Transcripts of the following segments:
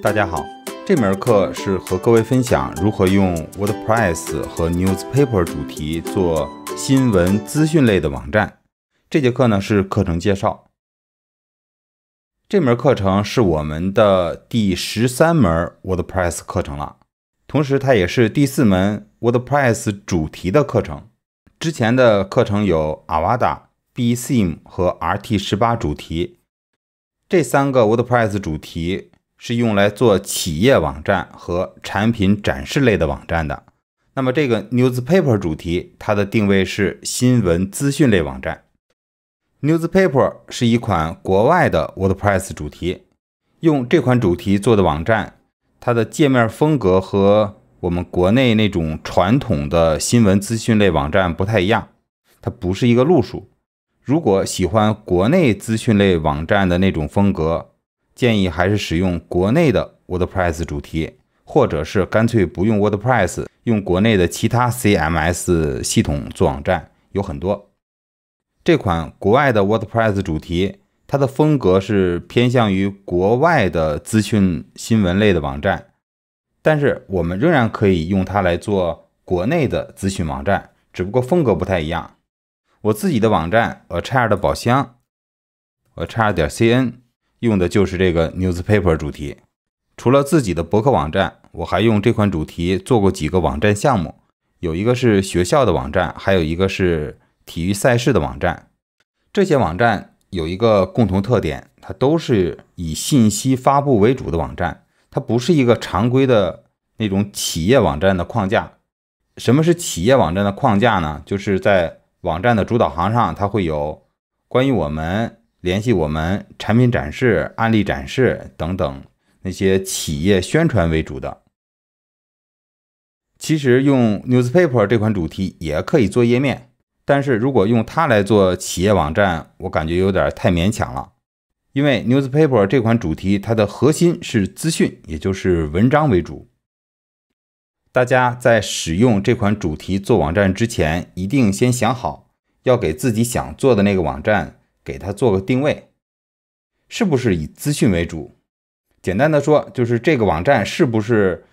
大家好，这门课是和各位分享如何用 WordPress 和 Newspaper 主题做新闻资讯类的网站。这节课呢是课程介绍。这门课程是我们的第十三门 WordPress 课程了，同时它也是第四门 WordPress 主题的课程。之前的课程有 a w a d a B s i m e 和 RT 十八主题，这三个 WordPress 主题。是用来做企业网站和产品展示类的网站的。那么，这个 newspaper 主题，它的定位是新闻资讯类网站。newspaper 是一款国外的 WordPress 主题，用这款主题做的网站，它的界面风格和我们国内那种传统的新闻资讯类网站不太一样，它不是一个路数。如果喜欢国内资讯类网站的那种风格，建议还是使用国内的 WordPress 主题，或者是干脆不用 WordPress，用国内的其他 CMS 系统做网站，有很多。这款国外的 WordPress 主题，它的风格是偏向于国外的资讯新闻类的网站，但是我们仍然可以用它来做国内的资讯网站，只不过风格不太一样。我自己的网站，a c h i r 的宝箱，a c 叉二点 cn。用的就是这个 newspaper 主题。除了自己的博客网站，我还用这款主题做过几个网站项目，有一个是学校的网站，还有一个是体育赛事的网站。这些网站有一个共同特点，它都是以信息发布为主的网站，它不是一个常规的那种企业网站的框架。什么是企业网站的框架呢？就是在网站的主导航上，它会有关于我们。联系我们产品展示、案例展示等等那些企业宣传为主的。其实用 Newspaper 这款主题也可以做页面，但是如果用它来做企业网站，我感觉有点太勉强了，因为 Newspaper 这款主题它的核心是资讯，也就是文章为主。大家在使用这款主题做网站之前，一定先想好要给自己想做的那个网站。给它做个定位，是不是以资讯为主？简单的说，就是这个网站是不是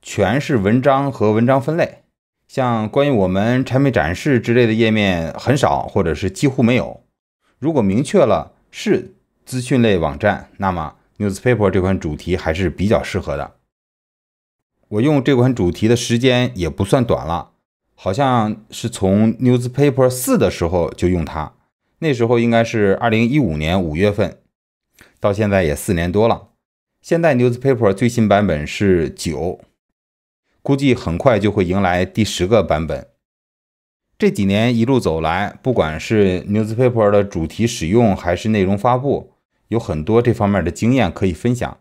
全是文章和文章分类？像关于我们产品展示之类的页面很少，或者是几乎没有。如果明确了是资讯类网站，那么 Newspaper 这款主题还是比较适合的。我用这款主题的时间也不算短了，好像是从 Newspaper 四的时候就用它。那时候应该是二零一五年五月份，到现在也四年多了。现在 Newspaper 最新版本是九，估计很快就会迎来第十个版本。这几年一路走来，不管是 Newspaper 的主题使用还是内容发布，有很多这方面的经验可以分享。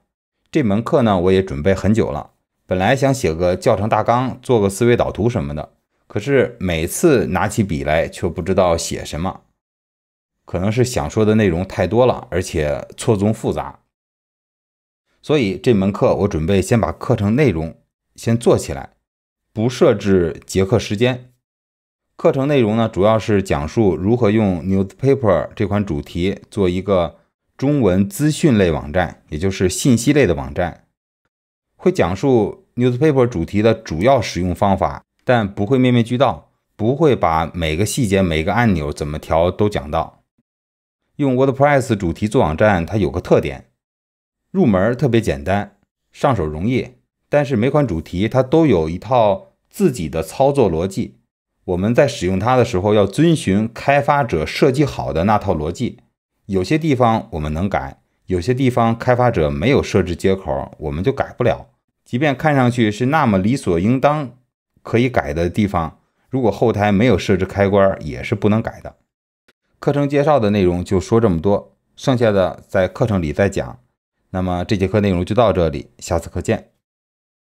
这门课呢，我也准备很久了。本来想写个教程大纲，做个思维导图什么的，可是每次拿起笔来，却不知道写什么。可能是想说的内容太多了，而且错综复杂，所以这门课我准备先把课程内容先做起来，不设置结课时间。课程内容呢，主要是讲述如何用 Newspaper 这款主题做一个中文资讯类网站，也就是信息类的网站。会讲述 Newspaper 主题的主要使用方法，但不会面面俱到，不会把每个细节、每个按钮怎么调都讲到。用 WordPress 主题做网站，它有个特点，入门特别简单，上手容易。但是每款主题它都有一套自己的操作逻辑，我们在使用它的时候要遵循开发者设计好的那套逻辑。有些地方我们能改，有些地方开发者没有设置接口，我们就改不了。即便看上去是那么理所应当可以改的地方，如果后台没有设置开关，也是不能改的。课程介绍的内容就说这么多，剩下的在课程里再讲。那么这节课内容就到这里，下次课见。